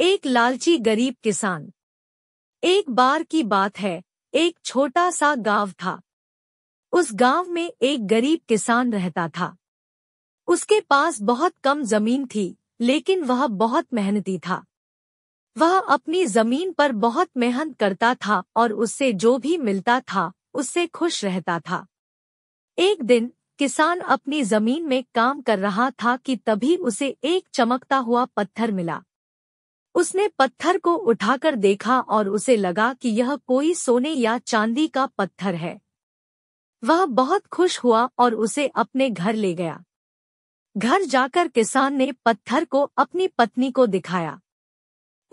एक लालची गरीब किसान एक बार की बात है एक छोटा सा गांव था उस गांव में एक गरीब किसान रहता था उसके पास बहुत कम जमीन थी लेकिन वह बहुत मेहनती था वह अपनी जमीन पर बहुत मेहनत करता था और उससे जो भी मिलता था उससे खुश रहता था एक दिन किसान अपनी जमीन में काम कर रहा था कि तभी उसे एक चमकता हुआ पत्थर मिला उसने पत्थर को उठाकर देखा और उसे लगा कि यह कोई सोने या चांदी का पत्थर है वह बहुत खुश हुआ और उसे अपने घर ले गया घर जाकर किसान ने पत्थर को अपनी पत्नी को दिखाया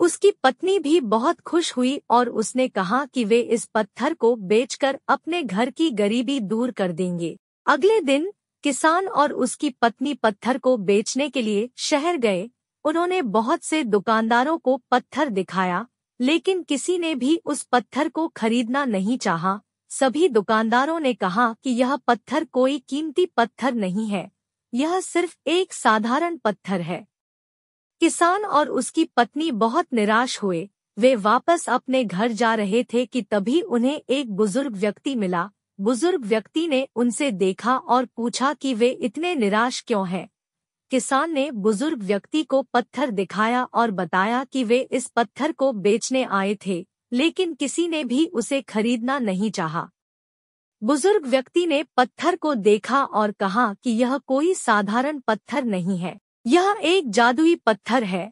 उसकी पत्नी भी बहुत खुश हुई और उसने कहा कि वे इस पत्थर को बेचकर अपने घर की गरीबी दूर कर देंगे अगले दिन किसान और उसकी पत्नी पत्थर को बेचने के लिए शहर गए उन्होंने बहुत से दुकानदारों को पत्थर दिखाया लेकिन किसी ने भी उस पत्थर को खरीदना नहीं चाहा। सभी दुकानदारों ने कहा कि यह पत्थर कोई कीमती पत्थर नहीं है यह सिर्फ एक साधारण पत्थर है किसान और उसकी पत्नी बहुत निराश हुए वे वापस अपने घर जा रहे थे कि तभी उन्हें एक बुजुर्ग व्यक्ति मिला बुजुर्ग व्यक्ति ने उनसे देखा और पूछा कि वे इतने निराश क्यों हैं किसान ने बुजुर्ग व्यक्ति को पत्थर दिखाया और बताया कि वे इस पत्थर को बेचने आए थे लेकिन किसी ने भी उसे खरीदना नहीं चाहा। बुजुर्ग व्यक्ति ने पत्थर को देखा और कहा कि यह कोई साधारण पत्थर नहीं है यह एक जादुई पत्थर है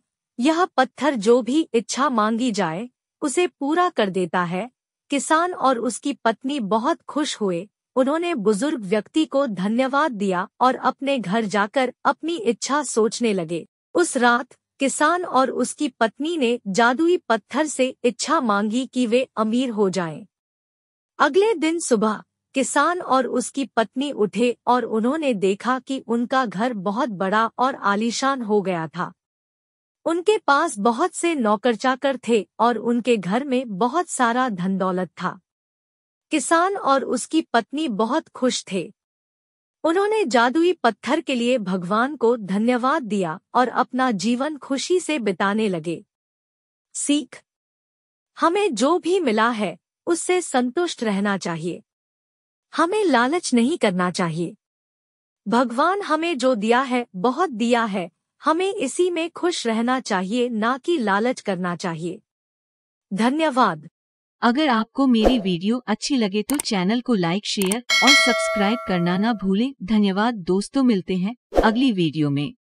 यह पत्थर जो भी इच्छा मांगी जाए उसे पूरा कर देता है किसान और उसकी पत्नी बहुत खुश हुए उन्होंने बुजुर्ग व्यक्ति को धन्यवाद दिया और अपने घर जाकर अपनी इच्छा सोचने लगे उस रात किसान और उसकी पत्नी ने जादुई पत्थर से इच्छा मांगी कि वे अमीर हो जाएं। अगले दिन सुबह किसान और उसकी पत्नी उठे और उन्होंने देखा कि उनका घर बहुत बड़ा और आलीशान हो गया था उनके पास बहुत से नौकर चाकर थे और उनके घर में बहुत सारा धन दौलत था किसान और उसकी पत्नी बहुत खुश थे उन्होंने जादुई पत्थर के लिए भगवान को धन्यवाद दिया और अपना जीवन खुशी से बिताने लगे सीख हमें जो भी मिला है उससे संतुष्ट रहना चाहिए हमें लालच नहीं करना चाहिए भगवान हमें जो दिया है बहुत दिया है हमें इसी में खुश रहना चाहिए ना कि लालच करना चाहिए धन्यवाद अगर आपको मेरी वीडियो अच्छी लगे तो चैनल को लाइक शेयर और सब्सक्राइब करना ना भूलें धन्यवाद दोस्तों मिलते हैं अगली वीडियो में